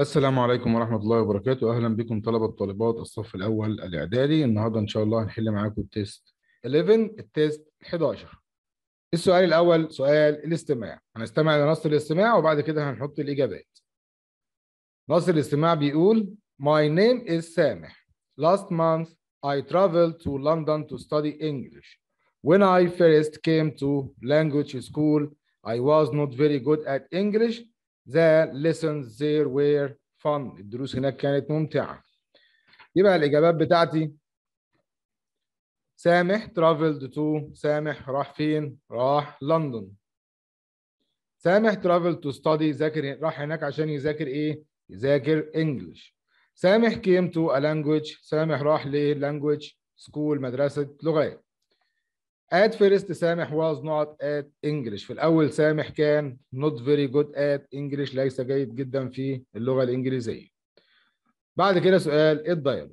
السلام عليكم ورحمة الله وبركاته أهلا بكم طلبة طالبات الصف الأول الإعدادي النهاردة إن شاء الله هنحل معاكم التيست 11 التيست 11 السؤال الأول سؤال الاستماع هنستمع لنص الاستماع وبعد كده هنحط الإجابات نص الاستماع بيقول My name is سامح Last month I traveled to London to study English When I first came to language school I was not very good at English The lessons there were fun. الدروس هناك كانت ممتعة. يبقى الإجابات بتاعتي سامح traveled to سامح راح فين؟ راح لندن. سامح traveled to study ذاكر راح هناك عشان يذاكر إيه؟ يذاكر English. سامح came to a language سامح راح language school مدرسة لغات. At first سامح was not at English في الأول سامح كان not very good at English ليس جيد جدا في اللغة الإنجليزية. بعد كده سؤال الدايلوج.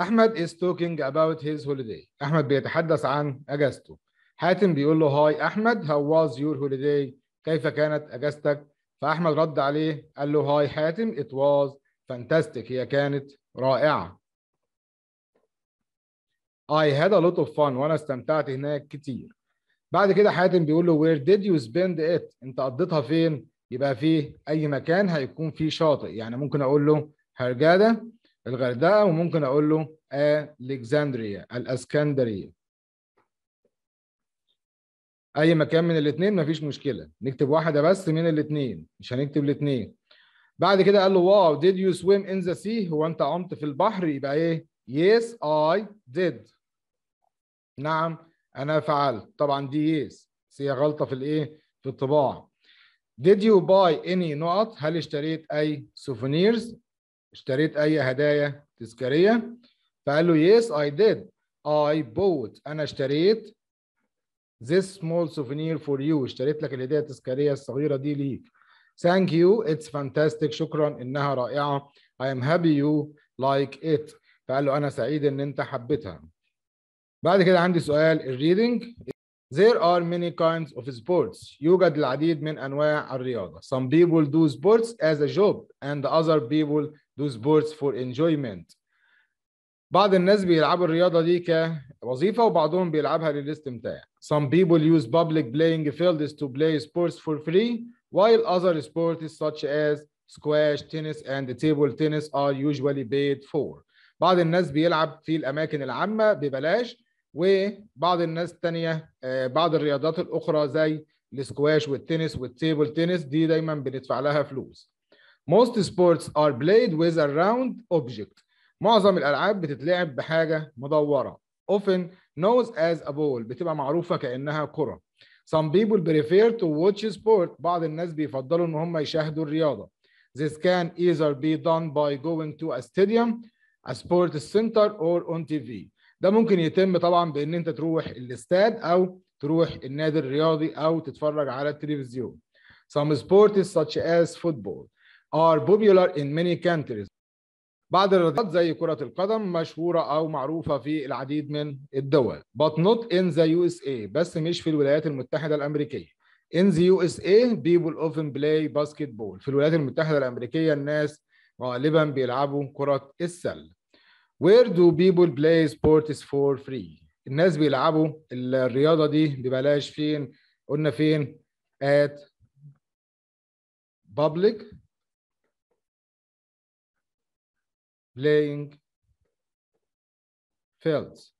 أحمد is talking about his holiday. أحمد بيتحدث عن أجازته. حاتم بيقول له هاي أحمد how was your holiday؟ كيف كانت أجازتك؟ فأحمد رد عليه قال له هاي حاتم it was fantastic هي كانت رائعة. I had a lot of fun وانا استمتعت هناك كتير بعد كده حاتم بيقول له where did you spend it انت قضيتها فين يبقى في اي مكان هيكون فيه شاطئ يعني ممكن اقول له هرجاده الغردقه وممكن اقول له الكسندرية الاسكندريه اي مكان من الاثنين مفيش مشكله نكتب واحده بس من الاثنين مش هنكتب الاثنين بعد كده قال له واو did you swim in the sea هو انت عمت في البحر يبقى ايه yes I did نعم انا فعلت طبعا دي بس هي غلطه في الايه في الطباعه did you buy any نقط هل اشتريت اي سوفونيرز اشتريت اي هدايا تذكاريه فقال له yes I did I bought انا اشتريت this small souvenir for you اشتريت لك الهديه التذكاريه الصغيره دي ليك thank you it's fantastic شكرا انها رائعه I am happy you like it فقال له انا سعيد ان انت حبيتها بعد كده عندي سؤال الريدنج There are many kinds of sports. يوجد العديد من أنواع الرياضة. Some people do sports as a job and other people do sports for enjoyment. بعض الناس بيلعبوا الرياضة دي كوظيفة وبعضهم بيلعبها للاستمتاع. Some people use public playing fields to play sports for free while other sports such as squash, tennis and table tennis are usually paid for. بعض الناس بيلعب في الأماكن العامة ببلاش وبعض الناس تانية آه، بعض الرياضات الاخرى زي السكواش والتنس والتيبل تنس دي دايما بندفع لها فلوس most sports are played with a round object معظم الالعاب بتتلعب بحاجه مدوره often knows as a ball بتبقى معروفه كانها كره some people prefer to watch sport بعض الناس بيفضلوا ان هم يشاهدوا الرياضه this can either be done by going to a stadium a sports center or on TV ده ممكن يتم طبعا بان انت تروح الاستاد او تروح النادي الرياضي او تتفرج على التلفزيون Some sports such as football are popular in many countries بعض الرياضات زي كرة القدم مشهورة أو معروفة في العديد من الدول but not in the USA بس مش في الولايات المتحدة الأمريكية in the USA people often play basketball في الولايات المتحدة الأمريكية الناس غالبا بيلعبوا كرة السلة Where do people play sports for free? الناس بيلعبوا الرياضة دي ببلاش فين؟ قلنا فين؟ at public playing fields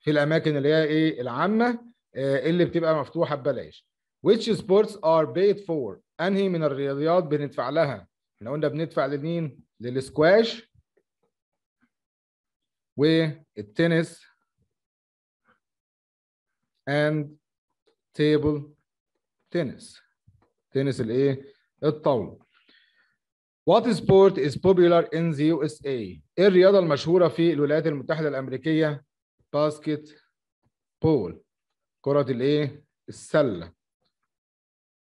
في الأماكن اللي هي إيه العامة آه، اللي بتبقى مفتوحة ببلاش. Which sports are paid for؟ أنهي من الرياضيات بندفع لها؟ احنا قلنا بندفع لمين؟ للسكواش والتنس and table tennis تنس الايه الطاوله What sport is popular in the USA? ايه الرياضه المشهوره في الولايات المتحده الامريكيه؟ باسكت بول كره الايه السله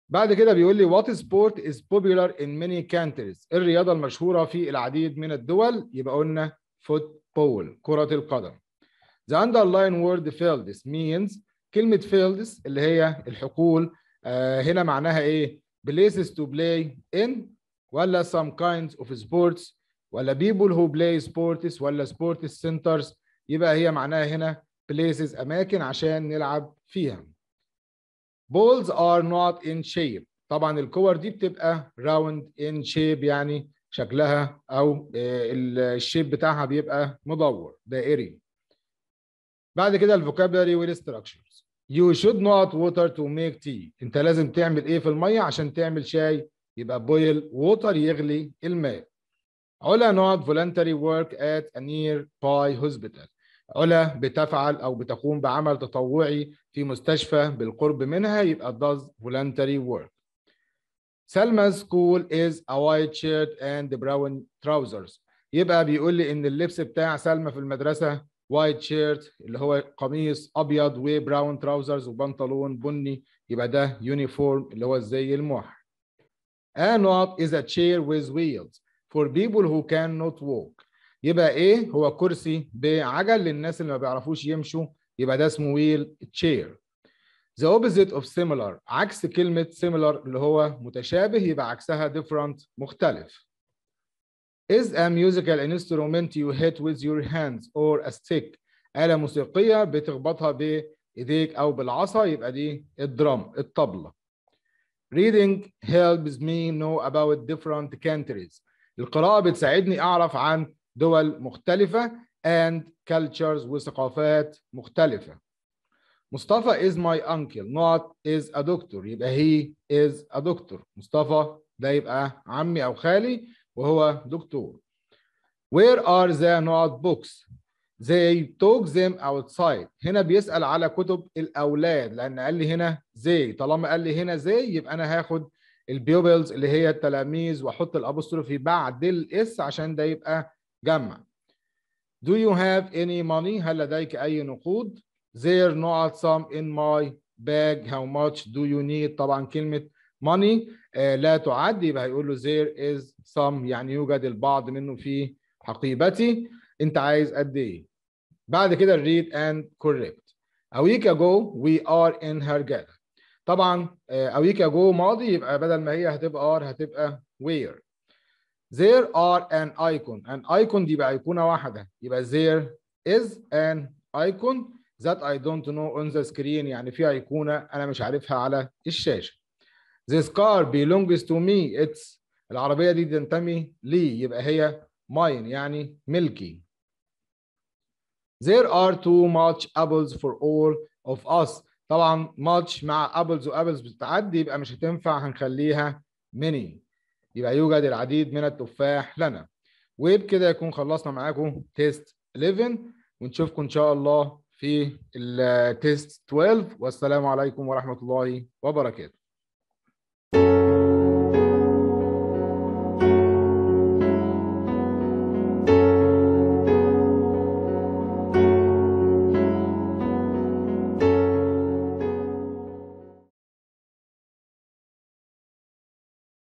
بعد كده بيقول لي what sport is popular in many countries إيه الرياضه المشهوره في العديد من الدول يبقى قلنا football كرة القدم the underlying word fields means كلمة fields اللي هي الحقول آه هنا معناها ايه places to play in ولا some kinds of sports ولا people who play sports ولا sports centers يبقى هي معناها هنا places أماكن عشان نلعب فيها balls are not in shape طبعا الكور دي بتبقى round in shape يعني شكلها او آه، الشيب بتاعها بيبقى مدور دائري بعد كده الفوكابلري والاستراكشرز يو شود نوت ووتر تو ميك تي انت لازم تعمل ايه في الميه عشان تعمل شاي يبقى بويل ووتر يغلي الماء علا نوت فولنتري ورك ات انير نير باي هوسبيتال علا بتفعل او بتقوم بعمل تطوعي في مستشفى بالقرب منها يبقى داز فولنتري ورك سلمى school is a white shirt and brown trousers يبقى بيقول لي ان اللبس بتاع سلمى في المدرسه وايت شيرت اللي هو قميص ابيض وبراون تراوزرز وبنطلون بني يبقى ده يونيفورم اللي هو الزي الموحد. A not is a chair with wheels for people who cannot walk. يبقى ايه؟ هو كرسي بعجل للناس اللي ما بيعرفوش يمشوا يبقى ده اسمه wheel chair. The opposite of similar عكس كلمة similar اللي هو متشابه يبقى عكسها different مختلف. Is a musical instrument you hit with your hands or a stick. آلة موسيقية بتخبطها بإيديك أو بالعصا يبقى دي الدرام الطبلة. Reading helps me know about different countries. القراءة بتساعدني أعرف عن دول مختلفة and cultures وثقافات مختلفة. مصطفى is my uncle not is a doctor يبقى he is a doctor مصطفى ده يبقى عمي أو خالي وهو دكتور where are the notebooks they took them outside هنا بيسأل على كتب الأولاد لأن قال لي هنا they طالما قال لي هنا they يبقى أنا هاخد البيوبلز اللي هي التلاميذ واحط الابوستروفي بعد الاس عشان ده يبقى جمع Do you have any money؟ هل لديك أي نقود؟ there not some in my bag how much do you need طبعا كلمة money لا تعد يبقى هيقول له there is some يعني يوجد البعض منه في حقيبتي انت عايز قد ايه بعد كده read and correct a week ago we are in her gala طبعا a week ago ماضي يبقى بدل ما هي هتبقى are هتبقى where there are an icon an icon دي بقى ايقونه واحده يبقى there is an icon that I don't know on the screen يعني في أيقونة أنا مش عارفها على الشاشة this car belongs to me it's العربية دي تنتمي لي يبقى هي mine يعني ملكي there are too much apples for all of us طبعا much مع apples apples بتعدي يبقى مش هتنفع هنخليها many يبقى يوجد العديد من التفاح لنا وبكده يكون خلصنا معاكم تيست 11 ونشوفكم ان شاء الله في التيست 12 والسلام عليكم ورحمة الله وبركاته